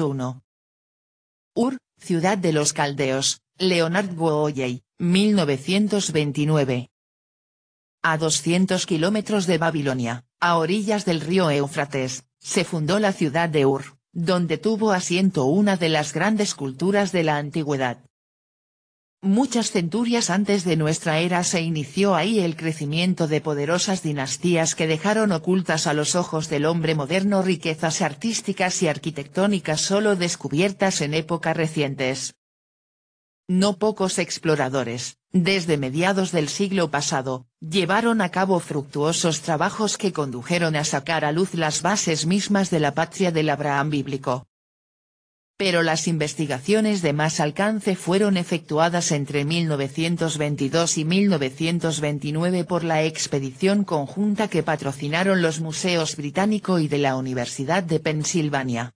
1. Ur, Ciudad de los Caldeos, Leonard Goyey, 1929. A 200 kilómetros de Babilonia, a orillas del río Éufrates, se fundó la ciudad de Ur, donde tuvo asiento una de las grandes culturas de la antigüedad. Muchas centurias antes de nuestra era se inició ahí el crecimiento de poderosas dinastías que dejaron ocultas a los ojos del hombre moderno riquezas artísticas y arquitectónicas solo descubiertas en épocas recientes. No pocos exploradores, desde mediados del siglo pasado, llevaron a cabo fructuosos trabajos que condujeron a sacar a luz las bases mismas de la patria del Abraham bíblico pero las investigaciones de más alcance fueron efectuadas entre 1922 y 1929 por la expedición conjunta que patrocinaron los museos británico y de la Universidad de Pensilvania.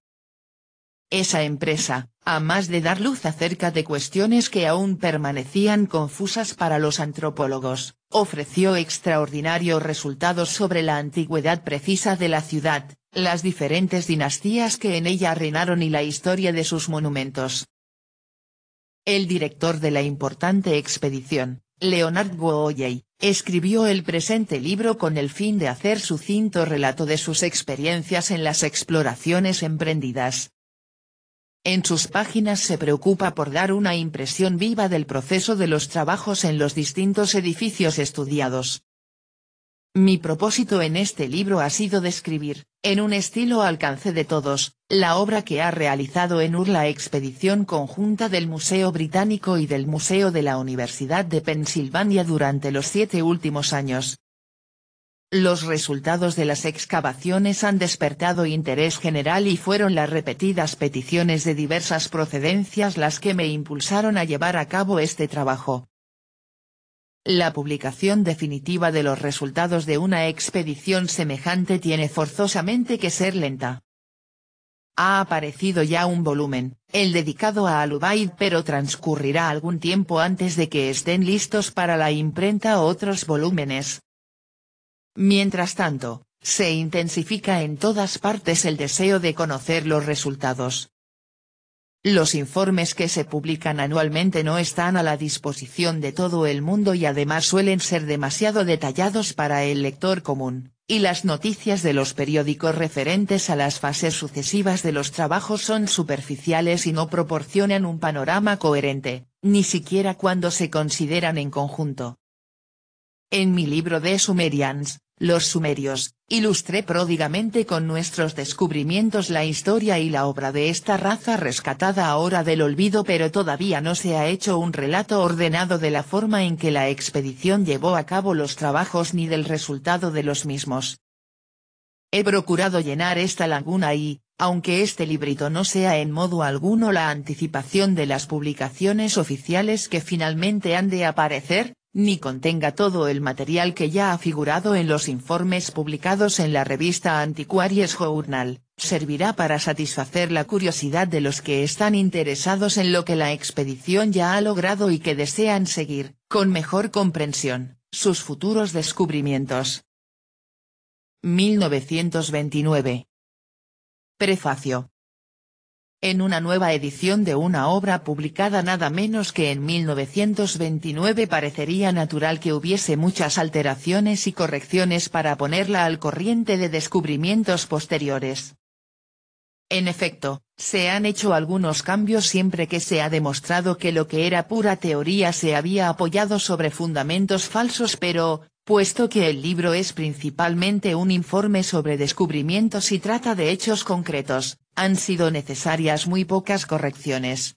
Esa empresa, a más de dar luz acerca de cuestiones que aún permanecían confusas para los antropólogos, ofreció extraordinarios resultados sobre la antigüedad precisa de la ciudad, las diferentes dinastías que en ella reinaron y la historia de sus monumentos. El director de la importante expedición, Leonard Godoy, escribió el presente libro con el fin de hacer sucinto relato de sus experiencias en las exploraciones emprendidas. En sus páginas se preocupa por dar una impresión viva del proceso de los trabajos en los distintos edificios estudiados, mi propósito en este libro ha sido describir, en un estilo alcance de todos, la obra que ha realizado en UR la expedición conjunta del Museo Británico y del Museo de la Universidad de Pensilvania durante los siete últimos años. Los resultados de las excavaciones han despertado interés general y fueron las repetidas peticiones de diversas procedencias las que me impulsaron a llevar a cabo este trabajo. La publicación definitiva de los resultados de una expedición semejante tiene forzosamente que ser lenta. Ha aparecido ya un volumen, el dedicado a Alubaid pero transcurrirá algún tiempo antes de que estén listos para la imprenta otros volúmenes. Mientras tanto, se intensifica en todas partes el deseo de conocer los resultados. Los informes que se publican anualmente no están a la disposición de todo el mundo y además suelen ser demasiado detallados para el lector común, y las noticias de los periódicos referentes a las fases sucesivas de los trabajos son superficiales y no proporcionan un panorama coherente, ni siquiera cuando se consideran en conjunto. En mi libro de Sumerians, los sumerios, ilustré pródigamente con nuestros descubrimientos la historia y la obra de esta raza rescatada ahora del olvido pero todavía no se ha hecho un relato ordenado de la forma en que la expedición llevó a cabo los trabajos ni del resultado de los mismos. He procurado llenar esta laguna y, aunque este librito no sea en modo alguno la anticipación de las publicaciones oficiales que finalmente han de aparecer, ni contenga todo el material que ya ha figurado en los informes publicados en la revista Antiquaries Journal, servirá para satisfacer la curiosidad de los que están interesados en lo que la expedición ya ha logrado y que desean seguir, con mejor comprensión, sus futuros descubrimientos. 1929 Prefacio en una nueva edición de una obra publicada nada menos que en 1929 parecería natural que hubiese muchas alteraciones y correcciones para ponerla al corriente de descubrimientos posteriores. En efecto, se han hecho algunos cambios siempre que se ha demostrado que lo que era pura teoría se había apoyado sobre fundamentos falsos pero, puesto que el libro es principalmente un informe sobre descubrimientos y trata de hechos concretos, han sido necesarias muy pocas correcciones.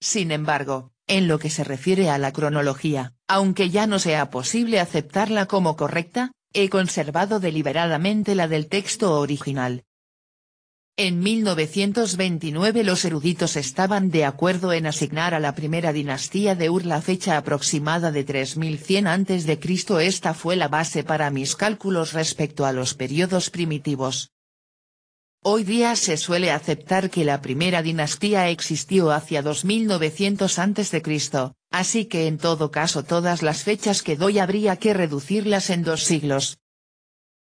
Sin embargo, en lo que se refiere a la cronología, aunque ya no sea posible aceptarla como correcta, he conservado deliberadamente la del texto original. En 1929 los eruditos estaban de acuerdo en asignar a la primera dinastía de Ur la fecha aproximada de 3100 a.C. Esta fue la base para mis cálculos respecto a los periodos primitivos. Hoy día se suele aceptar que la primera dinastía existió hacia 2900 a.C., así que en todo caso todas las fechas que doy habría que reducirlas en dos siglos.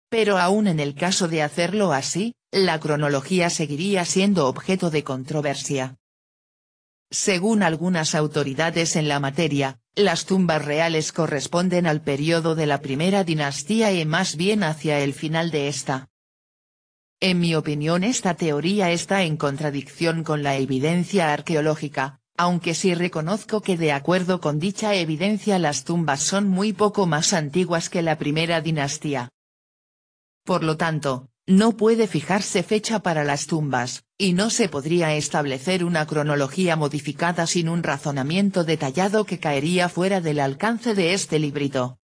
Pero aún en el caso de hacerlo así, la cronología seguiría siendo objeto de controversia. Según algunas autoridades en la materia, las tumbas reales corresponden al periodo de la primera dinastía y más bien hacia el final de esta. En mi opinión esta teoría está en contradicción con la evidencia arqueológica, aunque sí reconozco que de acuerdo con dicha evidencia las tumbas son muy poco más antiguas que la primera dinastía. Por lo tanto, no puede fijarse fecha para las tumbas, y no se podría establecer una cronología modificada sin un razonamiento detallado que caería fuera del alcance de este librito.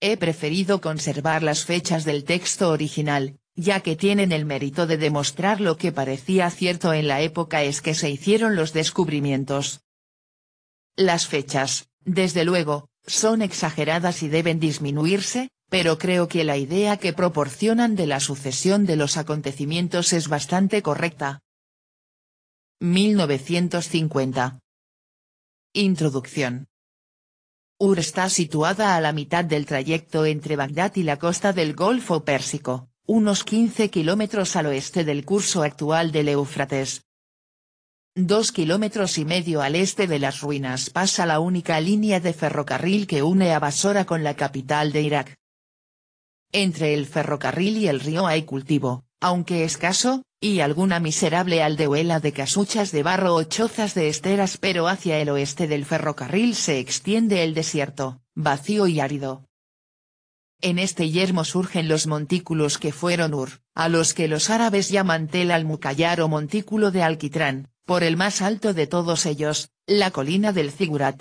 He preferido conservar las fechas del texto original, ya que tienen el mérito de demostrar lo que parecía cierto en la época es que se hicieron los descubrimientos. Las fechas, desde luego, son exageradas y deben disminuirse, pero creo que la idea que proporcionan de la sucesión de los acontecimientos es bastante correcta. 1950. Introducción. Ur está situada a la mitad del trayecto entre Bagdad y la costa del Golfo Pérsico, unos 15 kilómetros al oeste del curso actual del Éufrates. Dos kilómetros y medio al este de las ruinas pasa la única línea de ferrocarril que une a Basora con la capital de Irak. Entre el ferrocarril y el río hay cultivo, aunque escaso, y alguna miserable aldehuela de casuchas de barro o chozas de esteras pero hacia el oeste del ferrocarril se extiende el desierto, vacío y árido, en este yermo surgen los montículos que fueron Ur, a los que los árabes llaman Tel al mukayar o montículo de Alquitrán, por el más alto de todos ellos, la colina del Zigurat.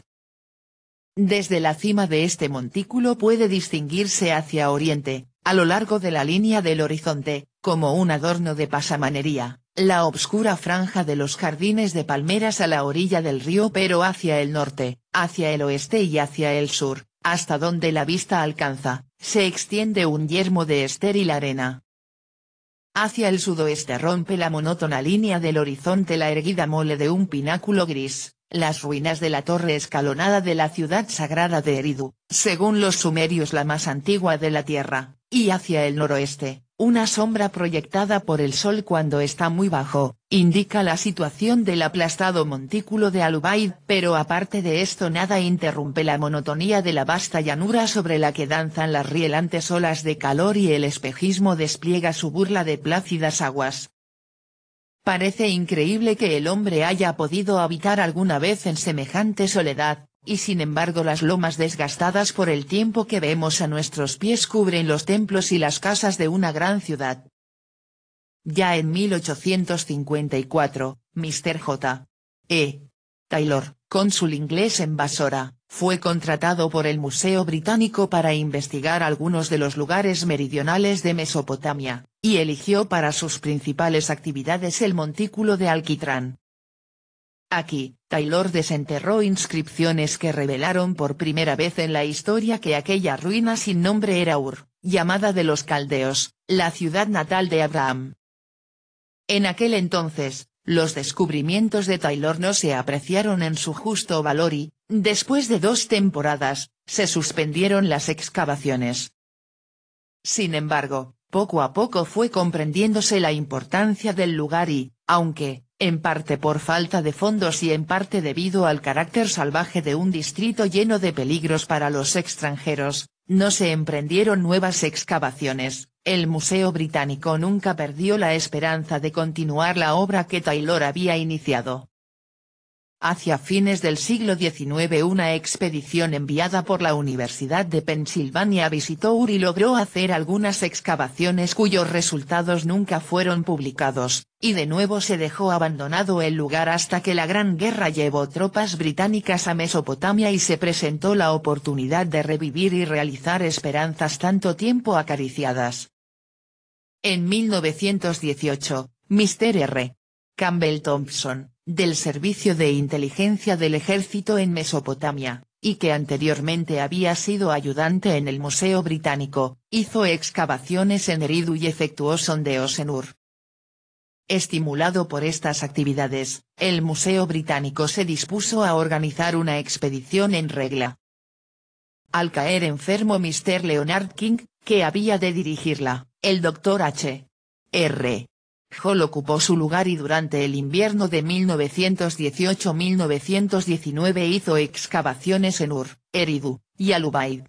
Desde la cima de este montículo puede distinguirse hacia oriente, a lo largo de la línea del horizonte, como un adorno de pasamanería, la obscura franja de los jardines de palmeras a la orilla del río pero hacia el norte, hacia el oeste y hacia el sur, hasta donde la vista alcanza, se extiende un yermo de estéril arena. Hacia el sudoeste rompe la monótona línea del horizonte la erguida mole de un pináculo gris, las ruinas de la torre escalonada de la ciudad sagrada de Eridu, según los sumerios la más antigua de la Tierra, y hacia el noroeste, una sombra proyectada por el sol cuando está muy bajo, indica la situación del aplastado montículo de Alubaid, pero aparte de esto nada interrumpe la monotonía de la vasta llanura sobre la que danzan las rielantes olas de calor y el espejismo despliega su burla de plácidas aguas. Parece increíble que el hombre haya podido habitar alguna vez en semejante soledad, y sin embargo las lomas desgastadas por el tiempo que vemos a nuestros pies cubren los templos y las casas de una gran ciudad. Ya en 1854, Mr. J. E. Taylor, cónsul inglés en Basora, fue contratado por el Museo Británico para investigar algunos de los lugares meridionales de Mesopotamia, y eligió para sus principales actividades el montículo de Alquitrán. Aquí, Taylor desenterró inscripciones que revelaron por primera vez en la historia que aquella ruina sin nombre era Ur, llamada de los caldeos, la ciudad natal de Abraham. En aquel entonces, los descubrimientos de Taylor no se apreciaron en su justo valor y, después de dos temporadas, se suspendieron las excavaciones. Sin embargo, poco a poco fue comprendiéndose la importancia del lugar y, aunque, en parte por falta de fondos y en parte debido al carácter salvaje de un distrito lleno de peligros para los extranjeros, no se emprendieron nuevas excavaciones. El Museo Británico nunca perdió la esperanza de continuar la obra que Taylor había iniciado. Hacia fines del siglo XIX una expedición enviada por la Universidad de Pensilvania visitó Uri y logró hacer algunas excavaciones cuyos resultados nunca fueron publicados, y de nuevo se dejó abandonado el lugar hasta que la Gran Guerra llevó tropas británicas a Mesopotamia y se presentó la oportunidad de revivir y realizar esperanzas tanto tiempo acariciadas. En 1918, Mr. R. Campbell Thompson del Servicio de Inteligencia del Ejército en Mesopotamia, y que anteriormente había sido ayudante en el Museo Británico, hizo excavaciones en Eridu y efectuó sondeos en Ur. Estimulado por estas actividades, el Museo Británico se dispuso a organizar una expedición en regla. Al caer enfermo Mr. Leonard King, que había de dirigirla, el Dr. H. R. Hall ocupó su lugar y durante el invierno de 1918-1919 hizo excavaciones en Ur, Eridu, y Alubaid.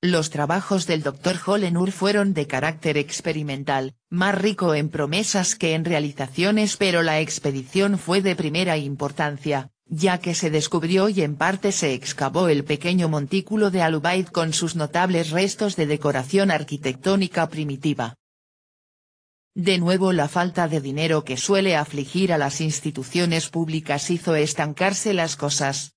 Los trabajos del Dr. Hall en Ur fueron de carácter experimental, más rico en promesas que en realizaciones pero la expedición fue de primera importancia, ya que se descubrió y en parte se excavó el pequeño montículo de Alubaid con sus notables restos de decoración arquitectónica primitiva. De nuevo la falta de dinero que suele afligir a las instituciones públicas hizo estancarse las cosas.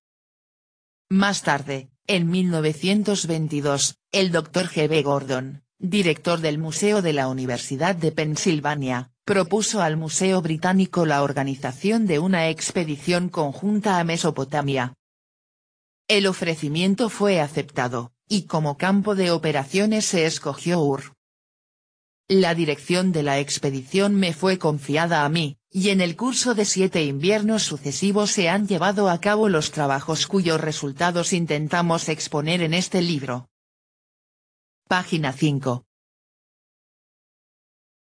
Más tarde, en 1922, el Dr. G. B. Gordon, director del Museo de la Universidad de Pensilvania, propuso al Museo Británico la organización de una expedición conjunta a Mesopotamia. El ofrecimiento fue aceptado, y como campo de operaciones se escogió Ur. La dirección de la expedición me fue confiada a mí, y en el curso de siete inviernos sucesivos se han llevado a cabo los trabajos cuyos resultados intentamos exponer en este libro. Página 5.